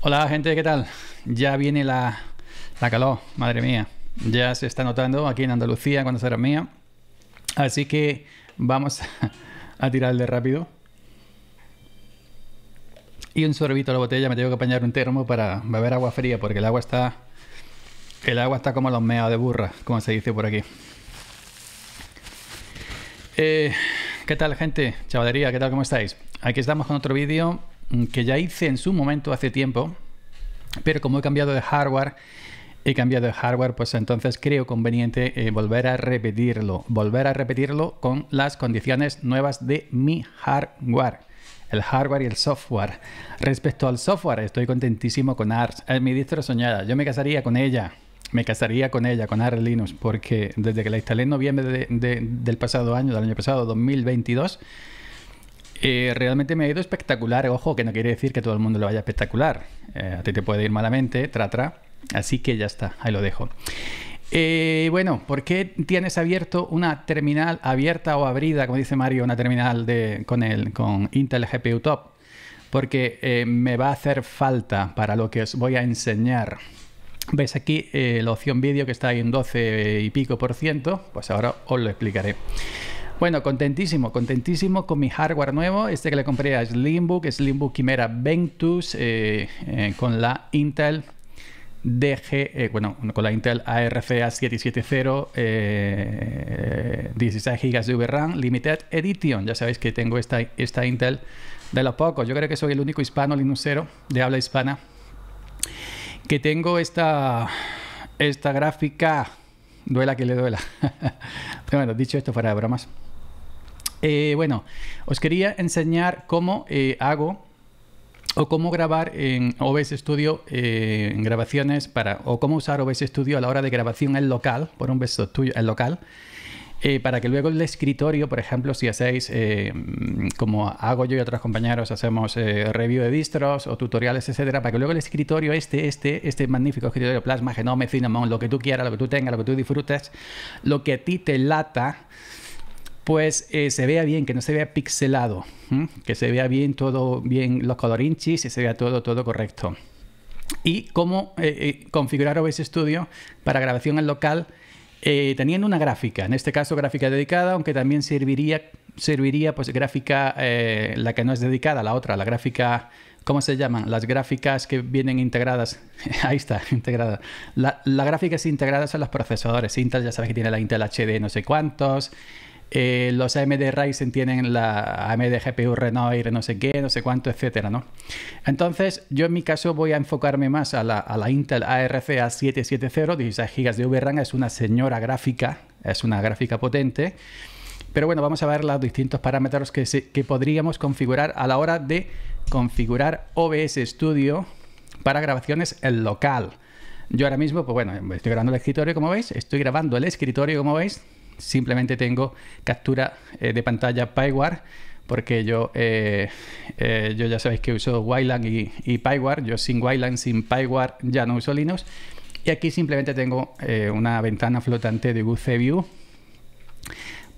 Hola gente, ¿qué tal? Ya viene la, la, calor, madre mía. Ya se está notando aquí en Andalucía cuando será mía. Así que vamos a tirarle rápido. Y un sorbito a la botella, me tengo que apañar un termo para beber agua fría porque el agua está el agua está como los meados de burra, como se dice por aquí. Eh, ¿Qué tal gente? Chavalería, ¿qué tal? ¿Cómo estáis? Aquí estamos con otro vídeo Mm, que ya hice en su momento hace tiempo, pero como he cambiado de hardware, he cambiado de hardware, pues entonces creo conveniente eh, volver a repetirlo, volver a repetirlo con las condiciones nuevas de mi hardware el hardware y el software. Respecto al software, estoy contentísimo con Ars, es eh, mi distro soñada. Yo me casaría con ella, me casaría con ella, con Ars Linux, porque desde que la instalé en noviembre del pasado año, del año pasado, 2022, eh, realmente me ha ido espectacular, ojo, que no quiere decir que todo el mundo lo vaya espectacular. Eh, a ti te puede ir malamente, tra, tra. Así que ya está, ahí lo dejo. Eh, bueno, ¿por qué tienes abierto una terminal abierta o abrida, como dice Mario, una terminal con, con Intel GPU Top? Porque me va a hacer falta para lo que os voy a enseñar. Veis aquí la opción vídeo que está ahí en 12 y pico por ciento, pues ahora os lo explicaré. Bueno, contentísimo, contentísimo con mi hardware nuevo, este que le compré a Slimbook, Slimbook Chimera Ventus, eh, eh, con la Intel DG, eh, bueno, con la Intel ARCA 770, 16 GB de VRAM, Limited Edition. Ya sabéis que tengo esta, esta Intel de los pocos. Yo creo que soy el único hispano linuxero de habla hispana que tengo esta, esta gráfica. Duela que le duela. bueno, dicho esto, fuera de bromas. Eh, bueno, os quería enseñar cómo eh, hago o cómo grabar en OBS Studio eh, en grabaciones para o cómo usar OBS Studio a la hora de grabación en local, por un beso tuyo en local. para que luego el escritorio, por ejemplo, si hacéis, como hago yo y otros compañeros, hacemos review de distros o tutoriales, etcétera, para que luego el escritorio, este, este, este magnífico escritorio Plasma, Genome, Cinnamon, lo que tú quieras, lo que tú tengas, lo que tú disfrutes, lo que a ti te lata, pues eh, se vea bien, que no se vea pixelado, que se vea bien todo, bien los colorinchis y se vea todo, todo correcto. Y cómo eh, eh, configurar OBS Studio para grabación en local teniendo una gráfica, en este caso gráfica dedicada, aunque también serviría, serviría pues gráfica, la que no es dedicada, la otra, la gráfica ¿cómo se llaman? Las gráficas que vienen integradas. Ahí está, integradas. Las gráficas integradas son los procesadores. Intel ya sabes que tiene la Intel HD no sé cuántos, eh, los AMD Ryzen tienen la AMD GPU Renoir, no sé qué, no sé cuánto, etcétera, ¿no? Entonces, yo en mi caso voy a enfocarme más a la, Intel ARC A770, 16 GB de VRAM, es una señora gráfica, es una gráfica potente. Pero bueno, vamos a ver los distintos parámetros que, que podríamos configurar a la hora de configurar OBS Studio para grabaciones en local. Yo ahora mismo, pues bueno, estoy grabando el escritorio, como veis, estoy grabando el escritorio, como veis, simplemente tengo captura eh, de pantalla PyWare porque yo, eh, eh, yo ya sabéis que uso Wayland y, y yo sin Wayland, sin PyWare ya no uso Linux. Y aquí simplemente tengo una ventana flotante de UCView.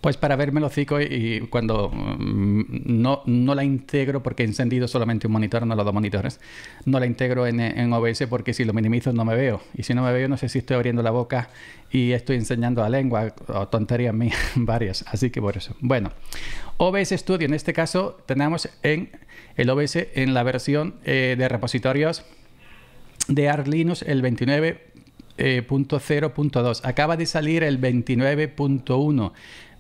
Pues para verme lo hocico y, cuando mm, no, no, la integro porque he encendido solamente un monitor, no los dos monitores, no la integro en, en, OBS porque si lo minimizo no me veo. Y si no me veo no sé si estoy abriendo la boca y estoy enseñando la lengua o tonterías mí varias. Así que por eso. Bueno, OBS Studio en este caso tenemos en el OBS en la versión eh, de repositorios de ArLinux Linux el 29 0.2. Eh, Acaba de salir el 29.1,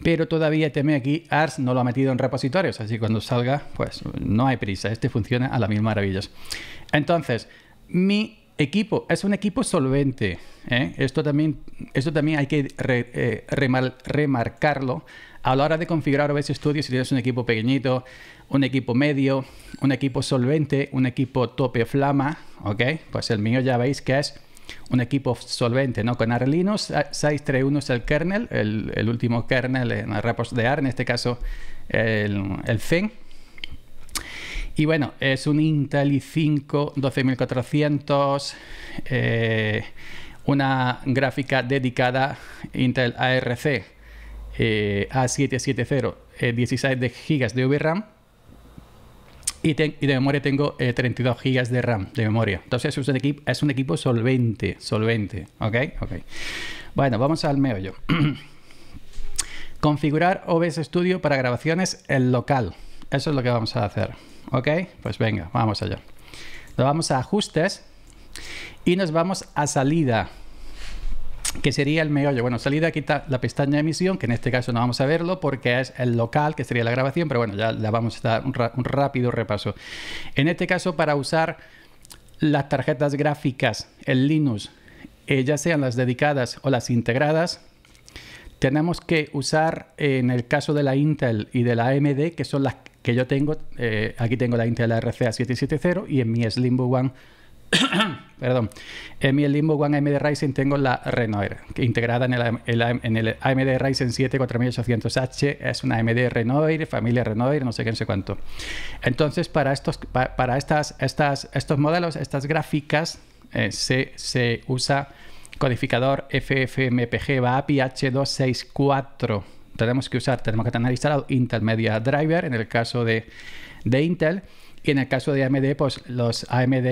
pero todavía teme aquí Ars no lo ha metido en repositorios, así que cuando salga, pues no hay prisa. Este funciona a las mil maravillas. Entonces, mi equipo es un equipo solvente. ¿eh? Esto, también, esto también hay que eh, remarcarlo a la hora de configurar OBS Studio, si tienes un equipo pequeñito, un equipo medio, un equipo solvente, un equipo tope flama, ¿ok? Pues el mío ya veis que es un equipo solvente ¿no? con Arlinos 631 es el kernel, el, último kernel en de ar en este caso el, el Y bueno, es un Intel i5 12400, eh, una gráfica dedicada Intel ARC A770, 16 de GB de VRAM y, de memoria tengo 32 eh, GB de RAM de memoria. Entonces es un, equipo, es un equipo solvente, solvente. ¿Ok? Ok. Bueno, vamos al meollo. Configurar OBS Studio para grabaciones en local. Eso es lo que vamos a hacer. ¿Ok? Pues venga, vamos allá. Nos vamos a ajustes y nos vamos a salida que sería el meollo. Bueno, salida quita la pestaña de emisión, que en este caso no vamos a verlo porque es el local, que sería la grabación, pero bueno, ya la vamos a dar un, rápido repaso. En este caso, para usar las tarjetas gráficas en Linux, ellas eh, ya sean las dedicadas o las integradas, tenemos que usar eh, en el caso de la Intel y de la AMD, que son las que yo tengo, eh, aquí tengo la Intel RCA 770 y en mi Slimbook One Perdón. En mi Limbo One AMD Ryzen tengo la Renoir, integrada en el, AMD Ryzen 7 4800H. Es una AMD Renoir, familia Renoir, no sé qué, no sé cuánto. Entonces, para estos, para, estas, estas, estos modelos, estas gráficas, eh, se, usa codificador FFmpg API H264. Tenemos que usar, tenemos que tener instalado Intel Media Driver en el caso de, de Intel y en el caso de AMD, pues los AMD,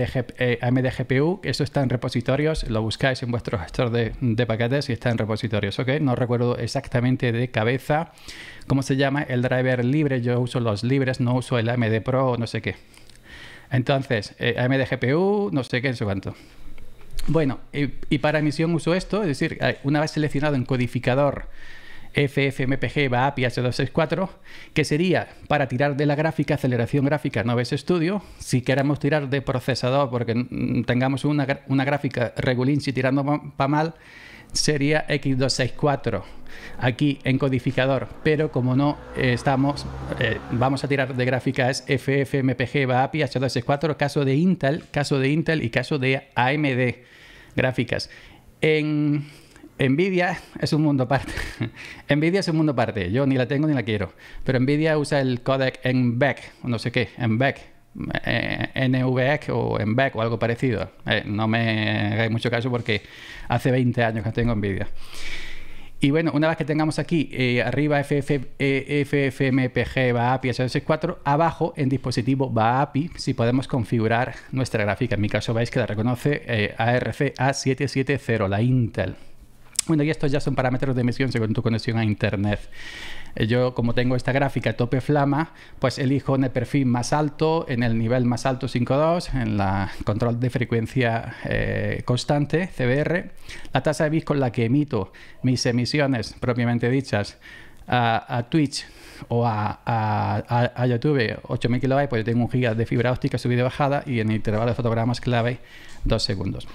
AMD GPU, eh, eso está en repositorios, lo buscáis en vuestro gestor de, paquetes y está en repositorios, ¿ok? No recuerdo exactamente de cabeza cómo se llama el driver libre, yo uso los libres, no uso el AMD Pro o no sé qué. Entonces, eh, AMD GPU, no sé qué, no sé cuánto. Bueno, y, y para emisión uso esto, es decir, eh, una vez seleccionado en codificador, FFmpg va API H264, que sería para tirar de la gráfica, aceleración gráfica no ves estudio, si queremos tirar de procesador porque tengamos una, gráfica regulín si tirando para mal, sería X264 aquí en codificador, pero como no estamos, eh, vamos a tirar de gráficas FFmpg va API H264, caso de Intel, caso de Intel y caso de AMD gráficas. En Nvidia es un mundo aparte. Nvidia es un mundo aparte. Yo ni la tengo ni la quiero. Pero Nvidia usa el codec NVEC, no sé qué, NVEC, eh, NVEC o NVEC o algo parecido. Eh, no me hagáis mucho caso porque hace 20 años que tengo Nvidia. Y bueno, una vez que tengamos aquí eh, arriba FF, FFmpg e VAPI S4, abajo en dispositivo API si podemos configurar nuestra gráfica. En mi caso, veis que la reconoce ARC A770, la Intel. Bueno, y estos ya son parámetros de emisión según tu conexión a Internet. Eh, yo, como tengo esta gráfica tope flama, pues elijo en el perfil más alto, en el nivel más alto 5.2, en la control de frecuencia eh, constante, CBR, la tasa de bits con la que emito mis emisiones propiamente dichas a, Twitch o a, a, a YouTube 8000 kilobytes, pues yo tengo un giga de fibra óptica subida y bajada y en el intervalo de fotogramas clave 2 segundos.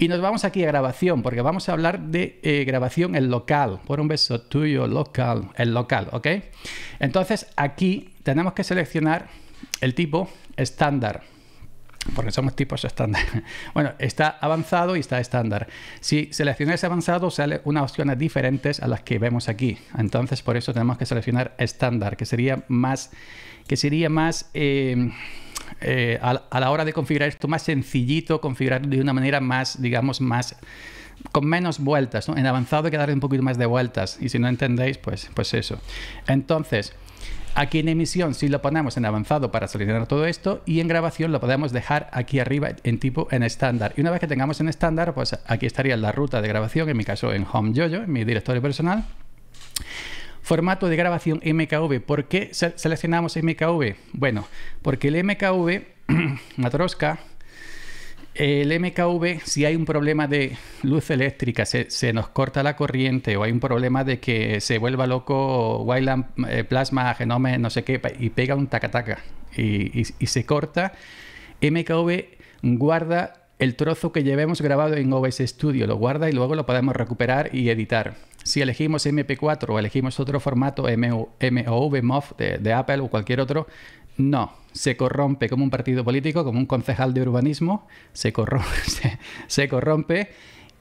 Y nos vamos aquí a grabación, porque vamos a hablar de eh, grabación en local. Por un beso tuyo, local, el local, ¿ok? Entonces aquí tenemos que seleccionar el tipo estándar porque somos tipos estándar. Bueno, está avanzado y está estándar. Si seleccionas avanzado, sale unas opciones diferentes a las que vemos aquí. Entonces, por eso tenemos que seleccionar estándar, que sería más, que sería más eh, eh, a, la hora de configurar esto más sencillito, configurar de una manera más, digamos, más con menos vueltas. En avanzado hay que darle un poquito más de vueltas y si no entendéis, pues, pues eso. Entonces, aquí en emisión si lo ponemos en avanzado para solucionar todo esto y en grabación lo podemos dejar aquí arriba en tipo en estándar. Y una vez que tengamos en estándar, pues aquí estaría la ruta de grabación, en mi caso en Home Jojo, en mi directorio personal. Formato de grabación MKV. ¿Por qué seleccionamos MKV? Bueno, porque el MKV, Matroska, el MKV, si hay un problema de luz eléctrica, se, nos corta la corriente o hay un problema de que se vuelva loco Wayland eh, Plasma Genome, no sé qué, y pega un tacataca -taca y, y, se corta, MKV guarda el trozo que llevemos grabado en OBS Studio, lo guarda y luego lo podemos recuperar y editar si elegimos MP4 o elegimos otro formato MOV, MOV de, Apple o cualquier otro, no, se corrompe como un partido político, como un concejal de urbanismo, se corrompe,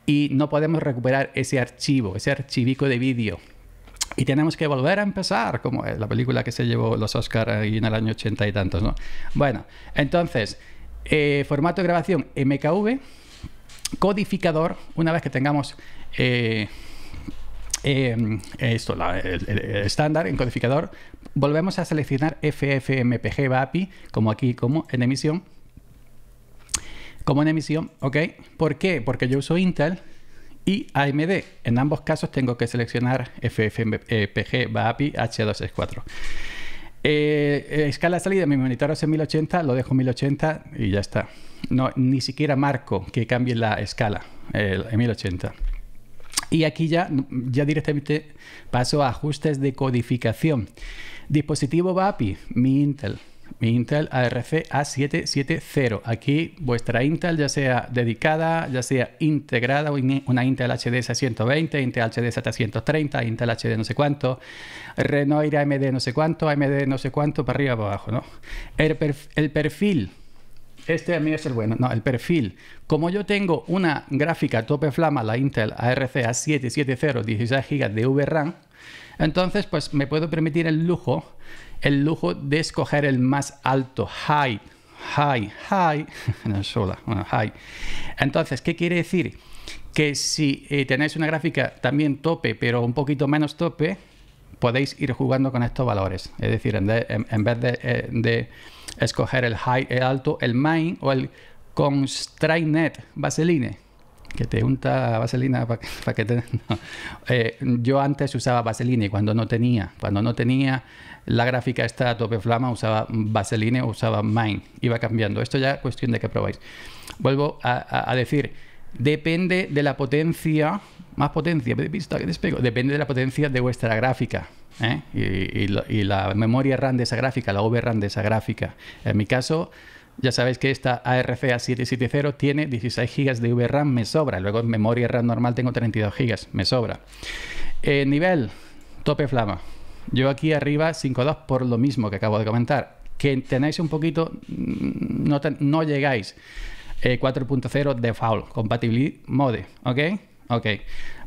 y no podemos recuperar ese archivo, ese archivico de vídeo. Y tenemos que volver a empezar, como la película que se llevó los Oscars en el año 80 y tantos, ¿no? Bueno, entonces, eh, formato de grabación MKV, codificador, una vez que tengamos... Eh, Em, esto, el, estándar, en codificador, volvemos a seleccionar FFMPG VAPI, como aquí, como en emisión. Como en emisión, ¿ok? ¿Por qué? Porque yo uso Intel y AMD. En ambos casos tengo que seleccionar FFMPG API H264. escala salida, mi monitor es en 1080, lo dejo 1080 y ya está. No, ni siquiera marco que cambie la escala en 1080. Y aquí ya, ya directamente paso a ajustes de codificación. Dispositivo VAPI, mi Intel. Mi Intel ARC A770. Aquí vuestra Intel, ya sea dedicada, ya sea integrada, una Intel HD 120, Intel HD 730, Intel HD no sé cuánto, Renoir AMD no sé cuánto, AMD no sé cuánto, para arriba, para abajo, ¿no? el perfil este a mí es el bueno. No, el perfil. Como yo tengo una gráfica tope flama, la Intel ARC A770, 16 GB de VRAM, entonces pues me puedo permitir el lujo, el lujo de escoger el más alto, high, high, high, no sola, bueno, high. Entonces, ¿qué quiere decir? Que si eh, tenéis una gráfica también tope, pero un poquito menos tope, podéis ir jugando con estos valores. Es decir, en, vez eh, de, escoger el high, el alto, el main o el constrainet vaseline, que te unta vaselina para que te... Eh, yo antes usaba vaseline cuando no tenía. Cuando no tenía la gráfica esta a tope flama, usaba vaseline o usaba main. Iba cambiando. Esto ya es cuestión de que probáis. Vuelvo a decir depende de la potencia, más potencia, vista que depende de la potencia de vuestra gráfica. ¿eh? Y, la memoria RAM de esa gráfica, la VRAM de esa gráfica. En mi caso, ya sabéis que esta ARC A770 tiene 16 GB de VRAM, me sobra. Luego en memoria RAM normal tengo 32 GB, me sobra. Eh, nivel, tope flama. Yo aquí arriba 5.2 por lo mismo que acabo de comentar. Que tenéis un poquito, mm, no llegáis. 4.0 eh, default, compatibility mode, ¿ok? Ok,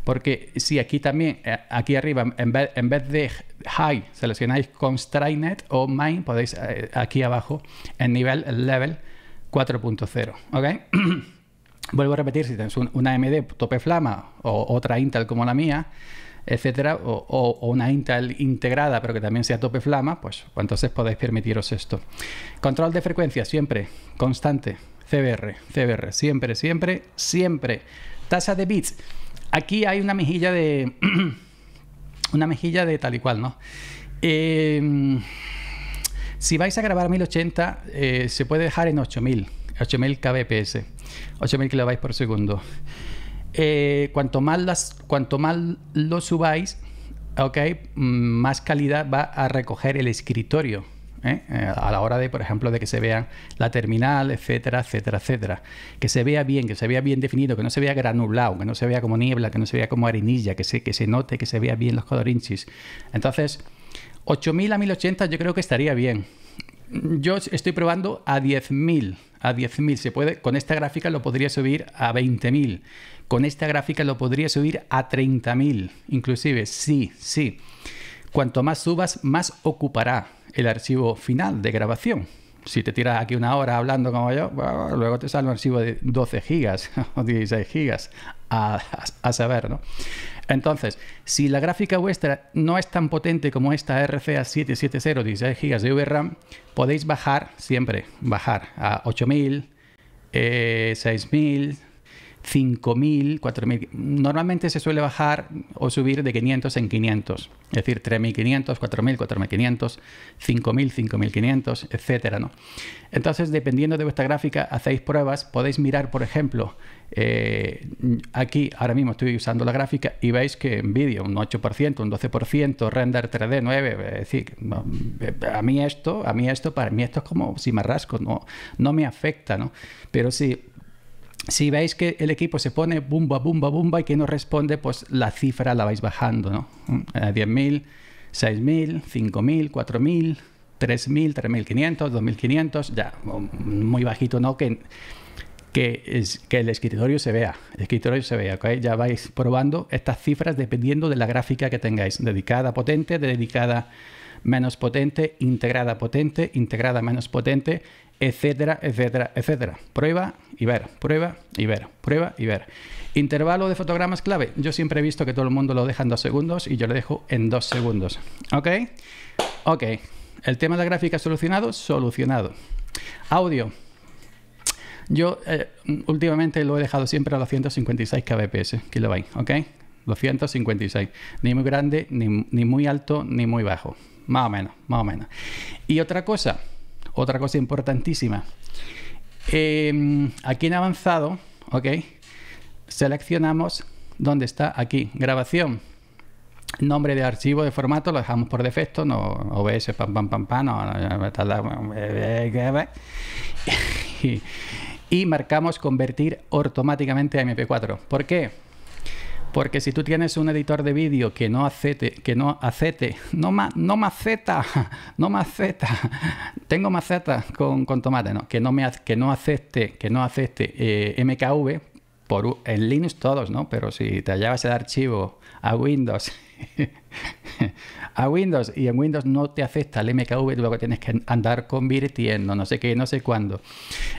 porque si aquí también, eh, aquí arriba, en vez, en vez de high, seleccionáis constrainet o main, podéis eh, aquí abajo, en nivel level 4.0, ¿ok? Vuelvo a repetir, si tenéis una AMD tope flama o otra Intel como la mía, etcétera, o, una Intel integrada, pero que también sea tope flama, pues, pues entonces podéis permitiros esto. Control de frecuencia siempre constante, CBR, CBR, siempre, siempre, siempre. Tasa de bits. Aquí hay una mejilla de. una mejilla de tal y cual, ¿no? Em, si vais a grabar 1080, eh, se puede dejar en 8000, 8000 kbps, 8000 kilobytes por segundo. Eh, cuanto, más las, cuanto más lo subáis, ok mm, más calidad va a recoger el escritorio. ¿eh? Eh, a la hora de, por ejemplo, de que se vea la terminal, etcétera, etcétera, etcétera. Que se vea bien, que se vea bien definido, que no se vea granulado, que no se vea como niebla, que no se vea como arenilla, que se, que se note, que se vea bien los colorinchis. Entonces, 8000 a 1080 yo creo que estaría bien. Yo estoy probando a 10.000. A 10.000 se puede. Con esta gráfica lo podría subir a 20.000. Con esta gráfica lo podría subir a 30.000. Inclusive, sí, sí. Cuanto más subas, más ocupará el archivo final de grabación. Si te tiras aquí una hora hablando como yo, luego te sale un archivo de 12 gigas o 16 gigas a, saber, ¿no? Entonces, si la gráfica vuestra no es tan potente como esta RCA 770 16 gigas de VRAM, podéis bajar siempre, bajar a 8000, 6000, 5.000, 4.000. Normalmente se suele bajar o subir de 500 en 500, es decir, 3.500, 4.000, 4.500, 5.000, 5.500, etcétera, ¿no? Entonces, dependiendo de vuestra gráfica, hacéis pruebas, podéis mirar, por ejemplo, eh, aquí ahora mismo estoy usando la gráfica y veis que en vídeo un 8%, un 12%, render 3D 9, es decir, eh, a mí esto, a mí esto, para mí esto es como si me rasco, no, no me afecta, ¿no? Pero si si veis que el equipo se pone bumba, bumba, bumba y que no responde, pues la cifra la vais bajando, ¿no? 10.000, 6.000, 5.000, 4.000, 3.000, 3.500, 2.500, ya, um, muy bajito, ¿no? Que, que, es, que el escritorio se vea, el escritorio se vea, ¿ok? Ya vais probando estas cifras dependiendo de la gráfica que tengáis, dedicada potente, dedicada menos potente, integrada potente, integrada menos potente, etcétera, etcétera, etcétera. Prueba y ver, prueba y ver, prueba y ver. Intervalo de fotogramas clave. Yo siempre he visto que todo el mundo lo deja en dos segundos y yo lo dejo en dos segundos. ¿Ok? Ok. El tema de la gráfica solucionado, solucionado. Audio. Yo eh, últimamente lo he dejado siempre a los 156 kbps, kilobyte, ¿ok? 256. Ni muy grande, ni muy alto, ni muy bajo. Más o menos, más o menos. Y otra cosa, otra cosa importantísima. Em, aquí en avanzado, ¿ok? Seleccionamos dónde está aquí, grabación. Nombre de archivo de formato lo dejamos por defecto, no OBS, pam, pam, pam, pam, no, y, y marcamos convertir automáticamente a MP4. ¿Por qué? Porque si tú tienes un editor de vídeo que no acepte que no acepte, no, más, no maceta, no maceta, tengo maceta con, con tomate, no, que no, me, que no acepte, que no acepte eh, MKV, por, en Linux todos, ¿no? Pero si te llevas el archivo a Windows, a Windows y en Windows no te acepta el MKV, luego tienes que andar convirtiendo, no sé qué, no sé cuándo.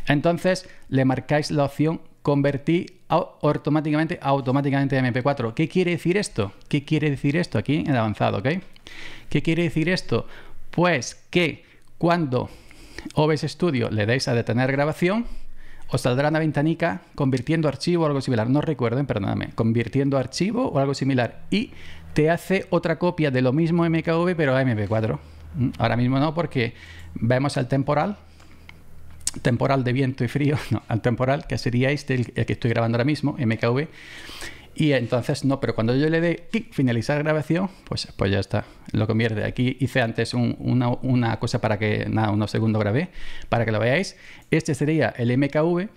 Entonces le marcáis la opción convertí automáticamente automáticamente a MP4. ¿Qué quiere decir esto? ¿Qué quiere decir esto aquí en avanzado, ¿Qué quiere decir esto? Pues que cuando OBS Studio le deis a detener grabación, os saldrá una ventanica convirtiendo archivo o algo similar. No recuerden, perdóname, convirtiendo archivo o algo similar. Y te hace otra copia de lo mismo MKV, pero a MP4. Mm, ahora mismo no, porque vemos el temporal, temporal de viento y frío, no, al temporal, que sería este, el, que estoy grabando ahora mismo, MKV. Y entonces, no, pero cuando yo le dé clic, finalizar grabación, pues, pues ya está, lo convierte. Aquí hice antes una, cosa para que, nada, unos segundos grabé, para que lo veáis. Este sería el MKV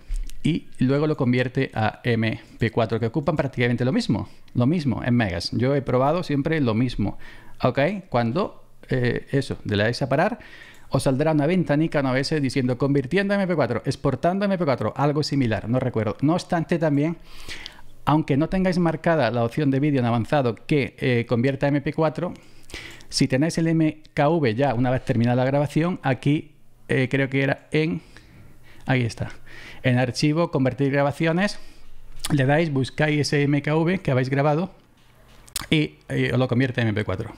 y luego lo convierte a MP4, que ocupan prácticamente lo mismo, lo mismo en megas. Yo he probado siempre lo mismo, ¿ok? Cuando eh, eso, le dais a parar, os saldrá una ventanica a veces diciendo convirtiendo a MP4, exportando a MP4, algo similar, no recuerdo. No obstante también, aunque no tengáis marcada la opción de vídeo en avanzado que eh, convierta a MP4, si tenéis el MKV ya una vez terminada la grabación, aquí eh, creo que era en... Ahí está. En archivo, convertir grabaciones, le dais, buscáis ese MKV que habéis grabado y eh, os lo convierte en MP4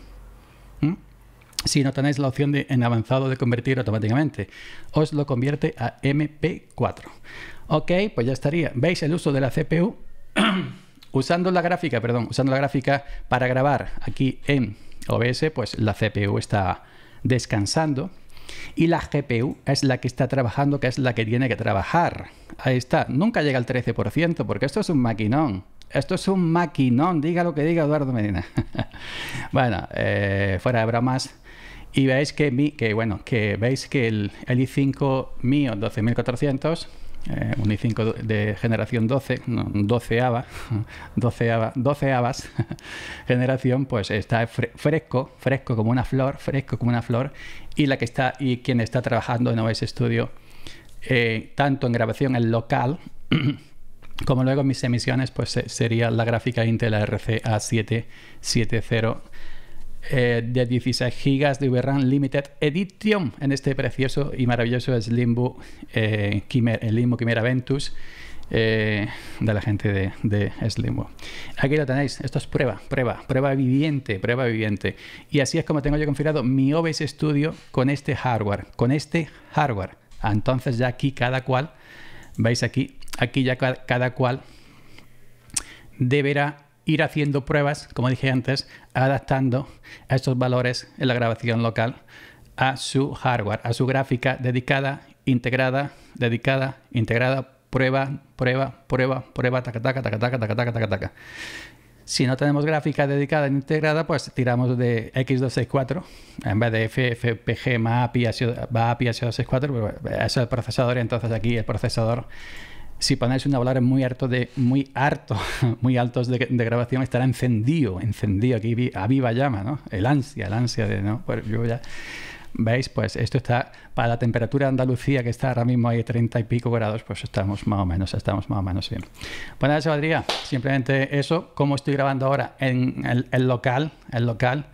si no tenéis la opción de, en avanzado de convertir automáticamente. Os lo convierte a MP4. Ok, pues ya estaría. ¿Veis el uso de la CPU? usando la gráfica, perdón, usando la gráfica para grabar aquí en OBS, pues la CPU está descansando y la GPU es la que está trabajando, que es la que tiene que trabajar. Ahí está, nunca llega al 13% porque esto es un maquinón. Esto es un maquinón, diga lo que diga Eduardo Medina. bueno, eh, fuera de bromas, y veis que, mi, que, bueno, que, veis que el, i5 mío 12400 eh, un i5 de generación 12, 12 aba 12 avas generación, pues está fresco, fresco como una flor, fresco como una flor, y la que está y quien está trabajando en OS Studio eh, tanto en grabación en local como luego en mis emisiones, pues sería la gráfica Intel RC A770 eh, de 16 GB de VRAM Limited Edition en este precioso y maravilloso Slimbo, eh, el Limbo Chimera Ventus eh, de la gente de, de Slimbo. Aquí lo tenéis, esto es prueba, prueba, prueba viviente, prueba viviente. Y así es como tengo yo configurado mi OBS Studio con este hardware, con este hardware. Entonces ya aquí cada cual, veis aquí, aquí ya cada cual deberá ir haciendo pruebas, como dije antes, adaptando a estos valores en la grabación local a su hardware, a su gráfica dedicada, integrada, dedicada, integrada, prueba, prueba, prueba, prueba, taca, taca, taca, taca, taca, taca, taca, taca. Si no tenemos gráfica dedicada e integrada, pues tiramos de X264 en vez de FFPG más API, 264, eso es el procesador, entonces aquí el procesador si ponéis un hablar muy harto de, muy harto muy altos de, grabación, estará encendido, encendido aquí vi, a viva llama, ¿no? El ansia, el ansia de no, pues yo ya. ¿Veis? Pues esto está para la temperatura Andalucía, que está ahora mismo ahí 30 y pico grados, pues estamos más o menos, estamos más o menos bien. Bueno, pues eso valdría simplemente eso, cómo estoy grabando ahora en el local, el local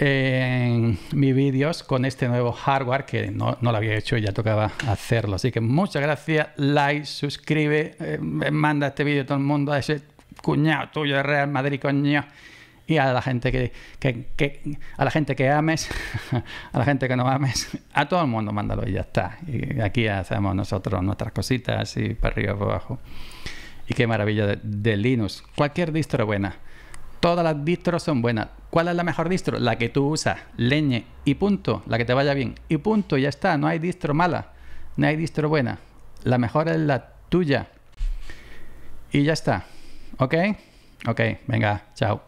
en mis vídeos con este nuevo hardware que no, lo había hecho y ya tocaba hacerlo. Así que muchas gracias, like, suscribe, eh, manda este vídeo a todo el mundo, a ese cuñado tuyo de Real Madrid, coño. Y a la gente que, a la gente que ames, a la gente que no ames, a todo el mundo mándalo y ya está. Y aquí hacemos nosotros nuestras cositas y para arriba, para abajo. Y qué maravilla de, de Linux. Cualquier distro buena. Todas las distros son buenas. ¿Cuál es la mejor distro? La que tú usas. Leñe y punto. La que te vaya bien. Y punto. Ya está. No hay distro mala. No hay distro buena. La mejor es la tuya. Y ya está. ¿Ok? Ok. Venga. Chao.